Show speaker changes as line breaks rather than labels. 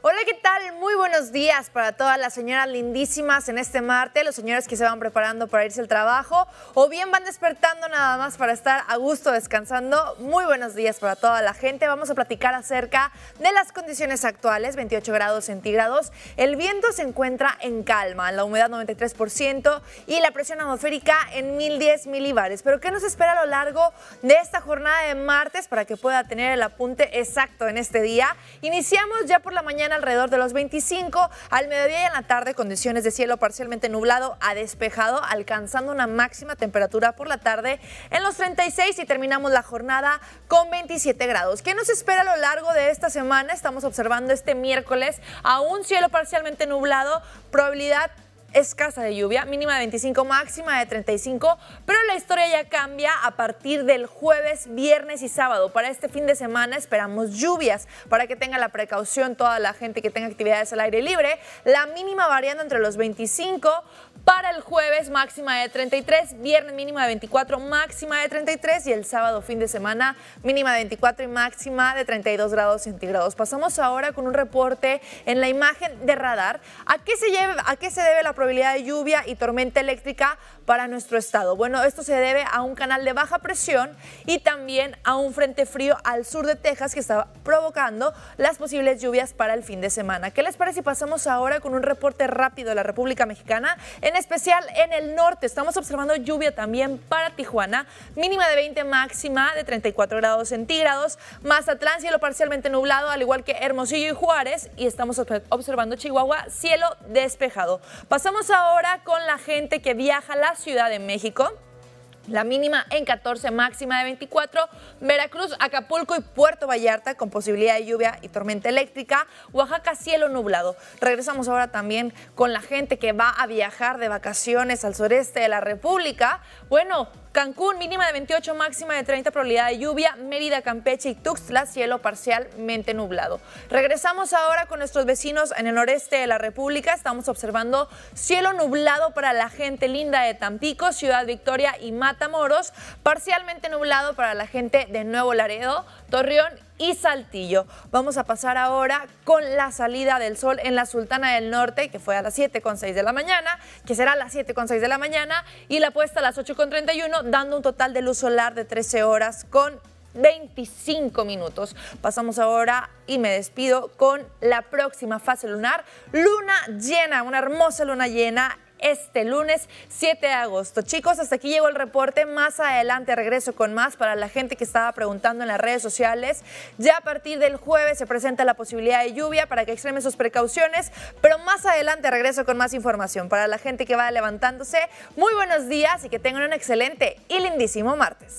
Hola, ¿qué tal? Muy buenos días para todas las señoras lindísimas en este martes, los señores que se van preparando para irse al trabajo o bien van despertando nada más para estar a gusto descansando. Muy buenos días para toda la gente. Vamos a platicar acerca de las condiciones actuales, 28 grados centígrados. El viento se encuentra en calma, la humedad 93% y la presión atmosférica en 1010 milibares. Pero ¿qué nos espera a lo largo de esta jornada de martes para que pueda tener el apunte exacto en este día? Iniciamos ya por la mañana alrededor de los 25. Al mediodía y en la tarde condiciones de cielo parcialmente nublado a despejado, alcanzando una máxima temperatura por la tarde en los 36 y terminamos la jornada con 27 grados. ¿Qué nos espera a lo largo de esta semana? Estamos observando este miércoles a un cielo parcialmente nublado, probabilidad escasa de lluvia, mínima de 25, máxima de 35, pero la historia ya cambia a partir del jueves, viernes y sábado. Para este fin de semana esperamos lluvias para que tenga la precaución toda la gente que tenga actividades al aire libre, la mínima variando entre los 25 para el jueves máxima de 33, viernes mínima de 24, máxima de 33 y el sábado fin de semana mínima de 24 y máxima de 32 grados centígrados. Pasamos ahora con un reporte en la imagen de radar. ¿A qué se, lleve, a qué se debe la probabilidad de lluvia y tormenta eléctrica para nuestro estado? Bueno, esto se debe a un canal de baja presión y también a un frente frío al sur de Texas que está provocando las posibles lluvias para el fin de semana. ¿Qué les parece si pasamos ahora con un reporte rápido de la República Mexicana? En especial en el norte. Estamos observando lluvia también para Tijuana, mínima de 20, máxima de 34 grados centígrados. Mazatlán, cielo parcialmente nublado, al igual que Hermosillo y Juárez. Y estamos observando Chihuahua, cielo despejado. Pasamos ahora con la gente que viaja a la Ciudad de México. La mínima en 14, máxima de 24. Veracruz, Acapulco y Puerto Vallarta con posibilidad de lluvia y tormenta eléctrica. Oaxaca, cielo nublado. Regresamos ahora también con la gente que va a viajar de vacaciones al sureste de la República. Bueno, Cancún, mínima de 28, máxima de 30, probabilidad de lluvia. Mérida, Campeche y Tuxtla, cielo parcialmente nublado. Regresamos ahora con nuestros vecinos en el noreste de la República. Estamos observando cielo nublado para la gente linda de Tampico, Ciudad Victoria y Matamoros. Parcialmente nublado para la gente de Nuevo Laredo, Torreón y Saltillo. Vamos a pasar ahora con la salida del sol en la Sultana del Norte, que fue a las 7 con 6 de la mañana, que será a las 7 con de la mañana, y la puesta a las 8 con 31, dando un total de luz solar de 13 horas con 25 minutos. Pasamos ahora y me despido con la próxima fase lunar, luna llena, una hermosa luna llena este lunes 7 de agosto. Chicos, hasta aquí llegó el reporte. Más adelante regreso con más para la gente que estaba preguntando en las redes sociales. Ya a partir del jueves se presenta la posibilidad de lluvia para que extreme sus precauciones, pero más adelante regreso con más información para la gente que va levantándose. Muy buenos días y que tengan un excelente y lindísimo martes.